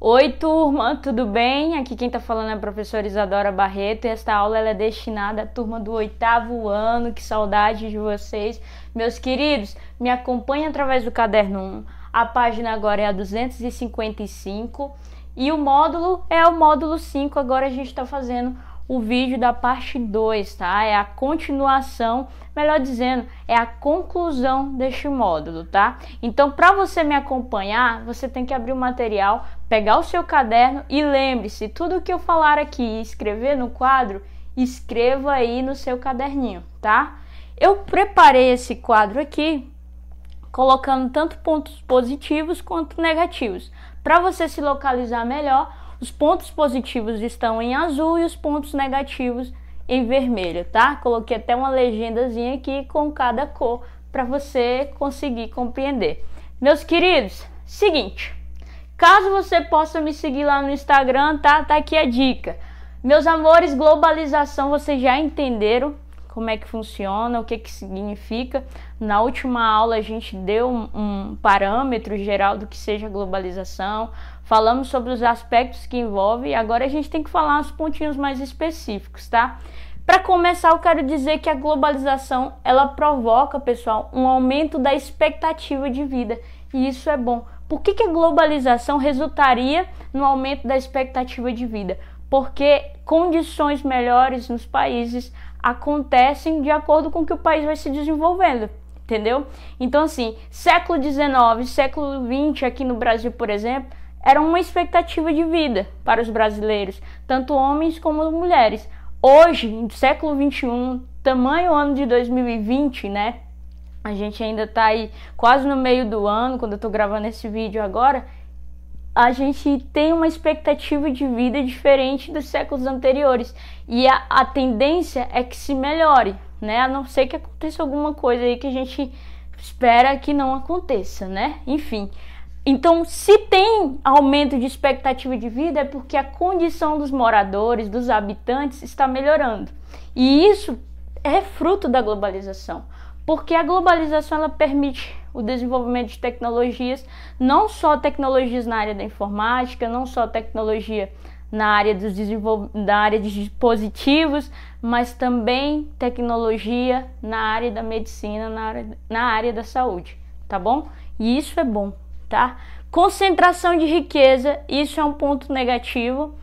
Oi, turma, tudo bem? Aqui quem está falando é a professora Isadora Barreto e esta aula é destinada à turma do oitavo ano. Que saudade de vocês. Meus queridos, me acompanhe através do caderno 1. A página agora é a 255 e o módulo é o módulo 5. Agora a gente está fazendo o vídeo da parte 2, tá? É a continuação, melhor dizendo, é a conclusão deste módulo, tá? Então, para você me acompanhar, você tem que abrir o material pegar o seu caderno e lembre-se, tudo que eu falar aqui e escrever no quadro, escreva aí no seu caderninho, tá? Eu preparei esse quadro aqui colocando tanto pontos positivos quanto negativos. Para você se localizar melhor, os pontos positivos estão em azul e os pontos negativos em vermelho, tá? Coloquei até uma legendazinha aqui com cada cor para você conseguir compreender. Meus queridos, seguinte, Caso você possa me seguir lá no Instagram, tá? Tá aqui a dica. Meus amores, globalização, vocês já entenderam como é que funciona, o que que significa. Na última aula a gente deu um, um parâmetro geral do que seja globalização, falamos sobre os aspectos que envolve e agora a gente tem que falar uns pontinhos mais específicos, tá? Para começar, eu quero dizer que a globalização, ela provoca, pessoal, um aumento da expectativa de vida, e isso é bom por que, que a globalização resultaria no aumento da expectativa de vida? Porque condições melhores nos países acontecem de acordo com que o país vai se desenvolvendo entendeu? Então, assim, século XIX, século XX, aqui no Brasil, por exemplo, era uma expectativa de vida para os brasileiros, tanto homens como mulheres. Hoje, século XXI, tamanho ano de 2020, né? A gente ainda tá aí quase no meio do ano, quando eu tô gravando esse vídeo agora. A gente tem uma expectativa de vida diferente dos séculos anteriores. E a, a tendência é que se melhore, né? A não ser que aconteça alguma coisa aí que a gente espera que não aconteça, né? Enfim. Então, se tem aumento de expectativa de vida, é porque a condição dos moradores, dos habitantes, está melhorando. E isso é fruto da globalização porque a globalização ela permite o desenvolvimento de tecnologias, não só tecnologias na área da informática, não só tecnologia na área dos desenvol... da área de dispositivos, mas também tecnologia na área da medicina, na área, na área da saúde, tá bom? E isso é bom, tá? Concentração de riqueza, isso é um ponto negativo,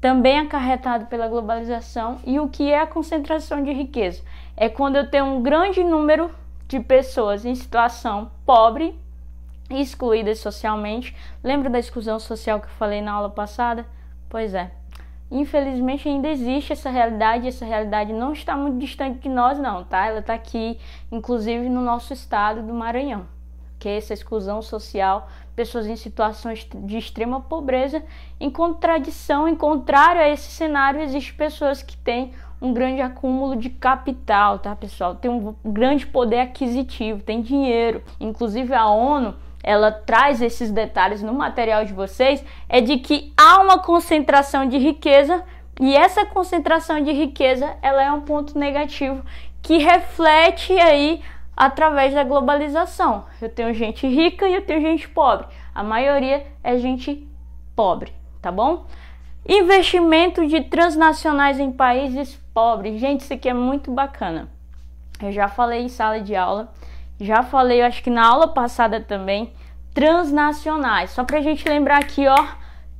também acarretado pela globalização. E o que é a concentração de riqueza? é quando eu tenho um grande número de pessoas em situação pobre excluídas socialmente. Lembra da exclusão social que eu falei na aula passada? Pois é. Infelizmente ainda existe essa realidade, essa realidade não está muito distante de nós não, tá? Ela está aqui, inclusive no nosso estado do Maranhão, que é essa exclusão social, pessoas em situações de extrema pobreza, em contradição, em contrário a esse cenário, existe pessoas que têm um grande acúmulo de capital, tá, pessoal? Tem um grande poder aquisitivo, tem dinheiro. Inclusive a ONU ela traz esses detalhes no material de vocês, é de que há uma concentração de riqueza e essa concentração de riqueza ela é um ponto negativo que reflete aí através da globalização. Eu tenho gente rica e eu tenho gente pobre. A maioria é gente pobre, tá bom? Investimento de transnacionais em países pobre. Gente, isso aqui é muito bacana. Eu já falei em sala de aula, já falei, acho que na aula passada também, transnacionais. Só pra gente lembrar aqui, ó,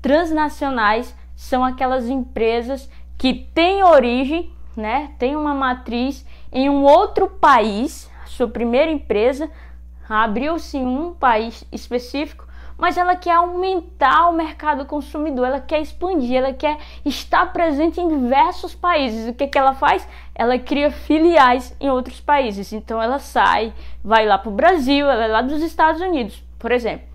transnacionais são aquelas empresas que têm origem, né, tem uma matriz em um outro país, sua primeira empresa abriu-se em um país específico mas ela quer aumentar o mercado consumidor, ela quer expandir, ela quer estar presente em diversos países. O que, é que ela faz? Ela cria filiais em outros países. Então ela sai, vai lá para o Brasil, ela é lá dos Estados Unidos, por exemplo.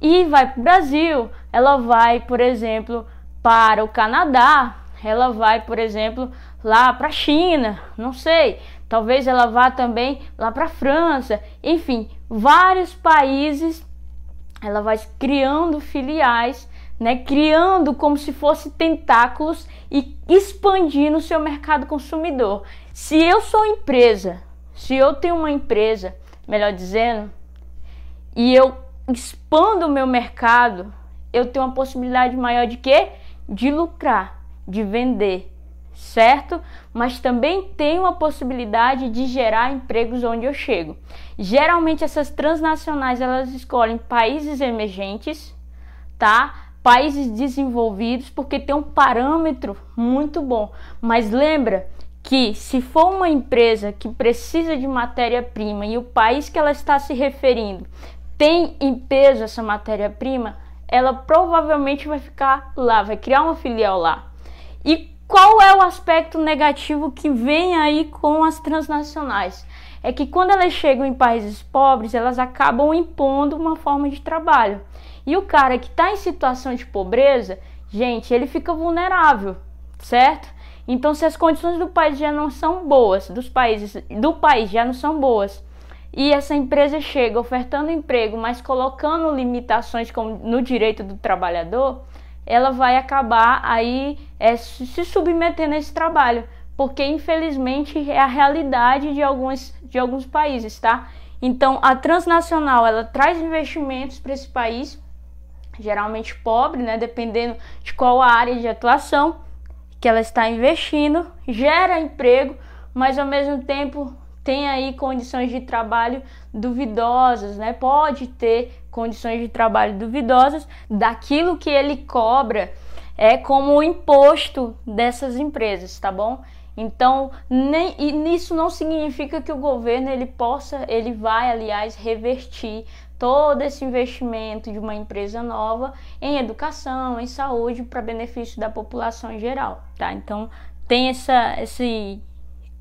E vai para o Brasil, ela vai, por exemplo, para o Canadá, ela vai, por exemplo, lá para a China, não sei. Talvez ela vá também lá para a França. Enfim, vários países ela vai criando filiais, né, criando como se fosse tentáculos e expandindo o seu mercado consumidor. Se eu sou empresa, se eu tenho uma empresa, melhor dizendo, e eu expando o meu mercado, eu tenho uma possibilidade maior de quê? De lucrar, de vender certo? Mas também tem uma possibilidade de gerar empregos onde eu chego. Geralmente essas transnacionais elas escolhem países emergentes, tá? Países desenvolvidos porque tem um parâmetro muito bom. Mas lembra que se for uma empresa que precisa de matéria-prima e o país que ela está se referindo tem em peso essa matéria-prima, ela provavelmente vai ficar lá, vai criar uma filial lá. E qual é o aspecto negativo que vem aí com as transnacionais? É que quando elas chegam em países pobres, elas acabam impondo uma forma de trabalho. E o cara que está em situação de pobreza, gente, ele fica vulnerável, certo? Então, se as condições do país já não são boas, dos países do país já não são boas, e essa empresa chega ofertando emprego, mas colocando limitações como no direito do trabalhador, ela vai acabar aí é, se submetendo a esse trabalho, porque infelizmente é a realidade de alguns, de alguns países, tá? Então a transnacional ela traz investimentos para esse país, geralmente pobre, né? Dependendo de qual área de atuação que ela está investindo, gera emprego, mas ao mesmo tempo tem aí condições de trabalho duvidosas, né? Pode ter condições de trabalho duvidosas, daquilo que ele cobra é como o imposto dessas empresas, tá bom? Então, nem, e isso não significa que o governo ele possa, ele vai, aliás, revertir todo esse investimento de uma empresa nova em educação, em saúde, para benefício da população em geral, tá? Então, tem essa, esse,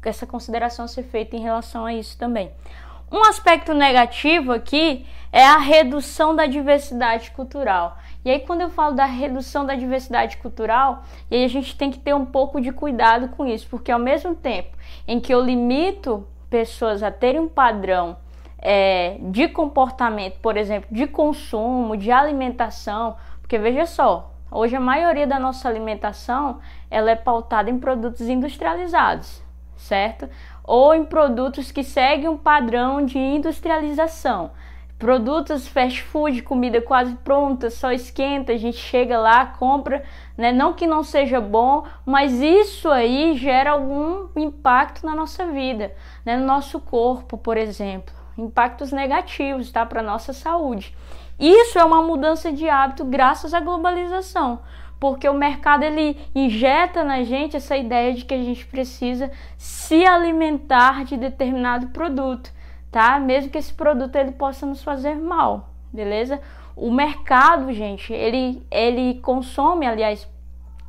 essa consideração a ser feita em relação a isso também. Um aspecto negativo aqui é a redução da diversidade cultural. E aí, quando eu falo da redução da diversidade cultural, e aí a gente tem que ter um pouco de cuidado com isso, porque ao mesmo tempo em que eu limito pessoas a terem um padrão é, de comportamento, por exemplo, de consumo, de alimentação, porque veja só, hoje a maioria da nossa alimentação ela é pautada em produtos industrializados, certo? ou em produtos que seguem um padrão de industrialização. Produtos fast food, comida quase pronta, só esquenta, a gente chega lá, compra, né? Não que não seja bom, mas isso aí gera algum impacto na nossa vida, né? no nosso corpo, por exemplo. Impactos negativos, tá? Para nossa saúde. Isso é uma mudança de hábito graças à globalização porque o mercado ele injeta na gente essa ideia de que a gente precisa se alimentar de determinado produto, tá? Mesmo que esse produto ele possa nos fazer mal, beleza? O mercado, gente, ele ele consome, aliás,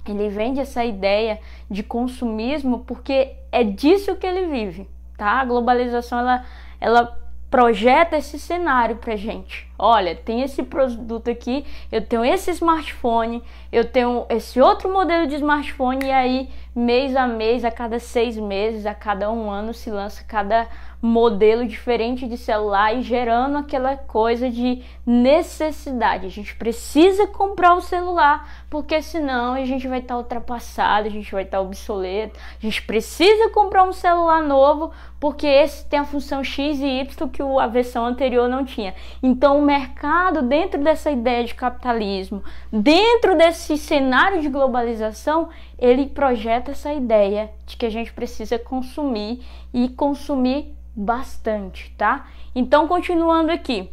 ele vende essa ideia de consumismo porque é disso que ele vive, tá? A globalização ela ela projeta esse cenário pra gente. Olha, tem esse produto aqui, eu tenho esse smartphone, eu tenho esse outro modelo de smartphone e aí mês a mês, a cada seis meses, a cada um ano se lança cada modelo diferente de celular e gerando aquela coisa de necessidade. A gente precisa comprar o um celular, porque senão a gente vai estar tá ultrapassado, a gente vai estar tá obsoleto. A gente precisa comprar um celular novo, porque esse tem a função X e Y que a versão anterior não tinha. Então, mercado, dentro dessa ideia de capitalismo, dentro desse cenário de globalização, ele projeta essa ideia de que a gente precisa consumir e consumir bastante, tá? Então, continuando aqui,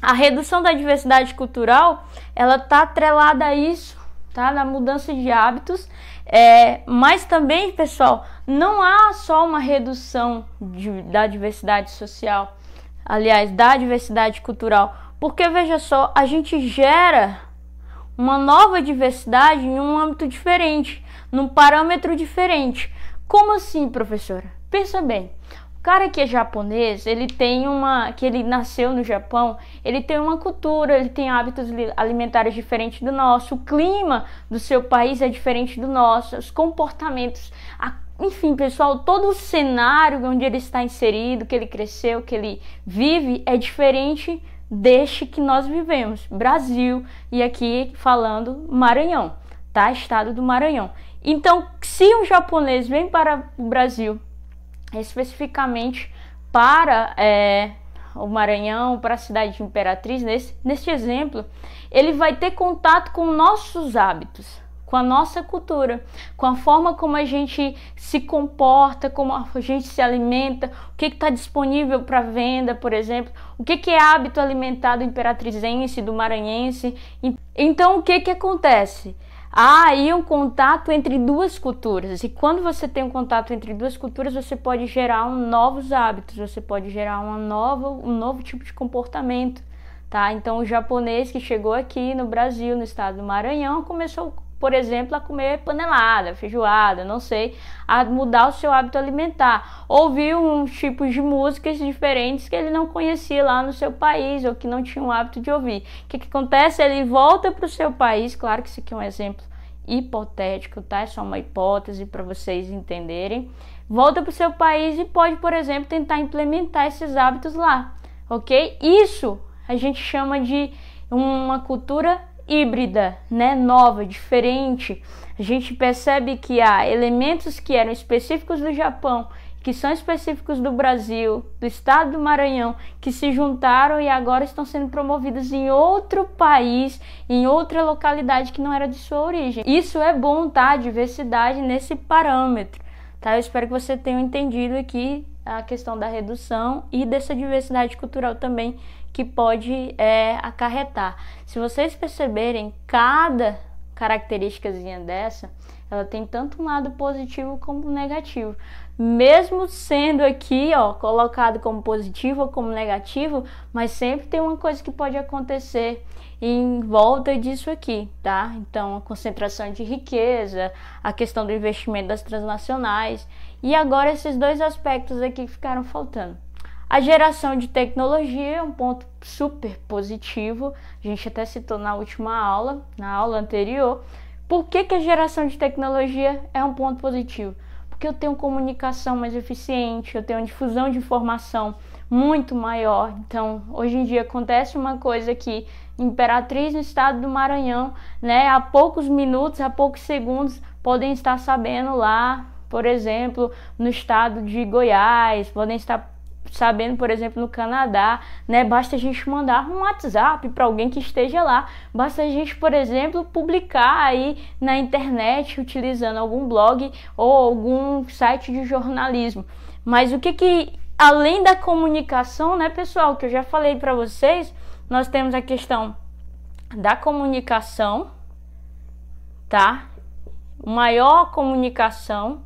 a redução da diversidade cultural, ela está atrelada a isso, tá? Na mudança de hábitos, é, mas também, pessoal, não há só uma redução de, da diversidade social aliás, da diversidade cultural, porque veja só, a gente gera uma nova diversidade em um âmbito diferente, num parâmetro diferente. Como assim, professora? Pensa bem. O cara que é japonês, ele tem uma, que ele nasceu no Japão, ele tem uma cultura, ele tem hábitos alimentares diferentes do nosso, o clima do seu país é diferente do nosso, os comportamentos, a enfim, pessoal, todo o cenário onde ele está inserido, que ele cresceu, que ele vive, é diferente deste que nós vivemos, Brasil, e aqui falando Maranhão, tá? Estado do Maranhão. Então, se um japonês vem para o Brasil, especificamente para é, o Maranhão, para a cidade de Imperatriz, nesse, nesse exemplo, ele vai ter contato com nossos hábitos com a nossa cultura, com a forma como a gente se comporta, como a gente se alimenta, o que está disponível para venda, por exemplo, o que, que é hábito alimentar do imperatrizense, do maranhense. Então, o que, que acontece? há ah, aí é um contato entre duas culturas. E quando você tem um contato entre duas culturas, você pode gerar um novos hábitos, você pode gerar uma nova, um novo tipo de comportamento. Tá? Então, o japonês que chegou aqui no Brasil, no estado do Maranhão, começou por exemplo, a comer panelada, feijoada, não sei, a mudar o seu hábito alimentar, ouvir uns tipos de músicas diferentes que ele não conhecia lá no seu país ou que não tinha o hábito de ouvir. O que, que acontece? Ele volta para o seu país, claro que isso aqui é um exemplo hipotético, tá? É só uma hipótese para vocês entenderem. Volta para o seu país e pode, por exemplo, tentar implementar esses hábitos lá, ok? Isso a gente chama de uma cultura híbrida, né, nova, diferente. A gente percebe que há elementos que eram específicos do Japão, que são específicos do Brasil, do estado do Maranhão, que se juntaram e agora estão sendo promovidos em outro país, em outra localidade que não era de sua origem. Isso é bom, tá? A diversidade nesse parâmetro, tá? Eu espero que você tenha entendido aqui a questão da redução e dessa diversidade cultural também que pode é, acarretar. Se vocês perceberem, cada característicazinha dessa, ela tem tanto um lado positivo como negativo. Mesmo sendo aqui, ó, colocado como positivo ou como negativo, mas sempre tem uma coisa que pode acontecer em volta disso aqui, tá? Então, a concentração de riqueza, a questão do investimento das transnacionais, e agora esses dois aspectos aqui que ficaram faltando. A geração de tecnologia é um ponto super positivo, a gente até citou na última aula, na aula anterior. Por que, que a geração de tecnologia é um ponto positivo? Porque eu tenho comunicação mais eficiente, eu tenho difusão de informação muito maior. Então, hoje em dia acontece uma coisa que Imperatriz no estado do Maranhão, né, há poucos minutos, há poucos segundos, podem estar sabendo lá, por exemplo, no estado de Goiás, podem estar sabendo, por exemplo, no Canadá, né? Basta a gente mandar um WhatsApp para alguém que esteja lá. Basta a gente, por exemplo, publicar aí na internet utilizando algum blog ou algum site de jornalismo. Mas o que que além da comunicação, né, pessoal, que eu já falei para vocês, nós temos a questão da comunicação, tá? Maior comunicação.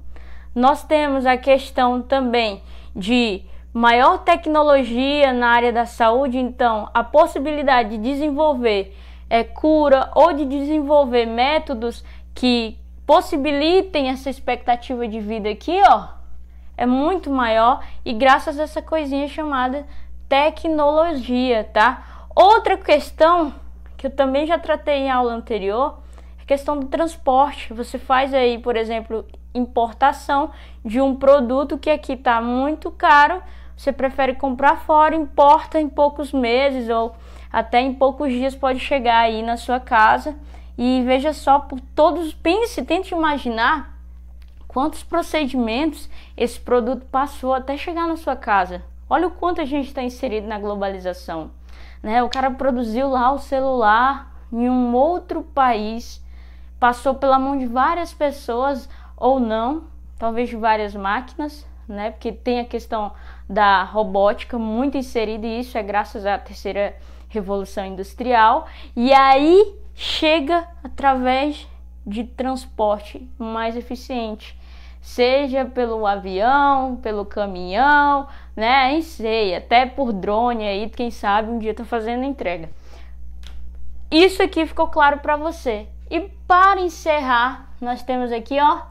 Nós temos a questão também de maior tecnologia na área da saúde, então a possibilidade de desenvolver é, cura ou de desenvolver métodos que possibilitem essa expectativa de vida aqui, ó, é muito maior e graças a essa coisinha chamada tecnologia, tá? Outra questão que eu também já tratei em aula anterior é a questão do transporte. Você faz aí, por exemplo, importação de um produto que aqui está muito caro você prefere comprar fora, importa em poucos meses ou até em poucos dias pode chegar aí na sua casa. E veja só, por todos, pense, tente imaginar quantos procedimentos esse produto passou até chegar na sua casa. Olha o quanto a gente está inserido na globalização. Né? O cara produziu lá o celular em um outro país, passou pela mão de várias pessoas ou não, talvez de várias máquinas, né? porque tem a questão da robótica muito inserida, e isso é graças à terceira revolução industrial. E aí chega através de transporte mais eficiente, seja pelo avião, pelo caminhão, né, nem sei, até por drone aí, quem sabe um dia tá fazendo entrega. Isso aqui ficou claro para você. E para encerrar, nós temos aqui, ó,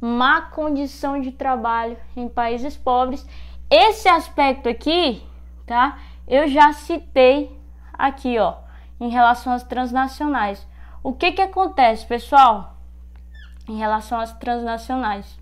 má condição de trabalho em países pobres esse aspecto aqui, tá? Eu já citei aqui, ó, em relação às transnacionais. O que que acontece, pessoal? Em relação às transnacionais.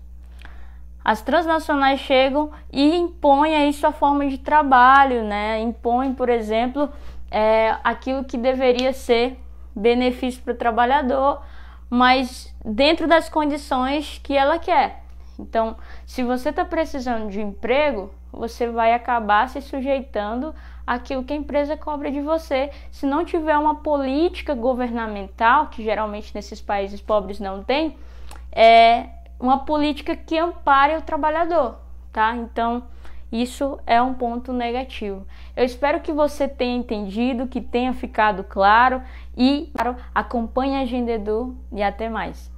As transnacionais chegam e impõem aí sua forma de trabalho, né? Impõem, por exemplo, é, aquilo que deveria ser benefício para o trabalhador, mas dentro das condições que ela quer. Então, se você está precisando de emprego, você vai acabar se sujeitando àquilo que a empresa cobra de você. Se não tiver uma política governamental, que geralmente nesses países pobres não tem, é uma política que ampare o trabalhador, tá? Então, isso é um ponto negativo. Eu espero que você tenha entendido, que tenha ficado claro e claro, acompanhe a Agenda Edu e até mais.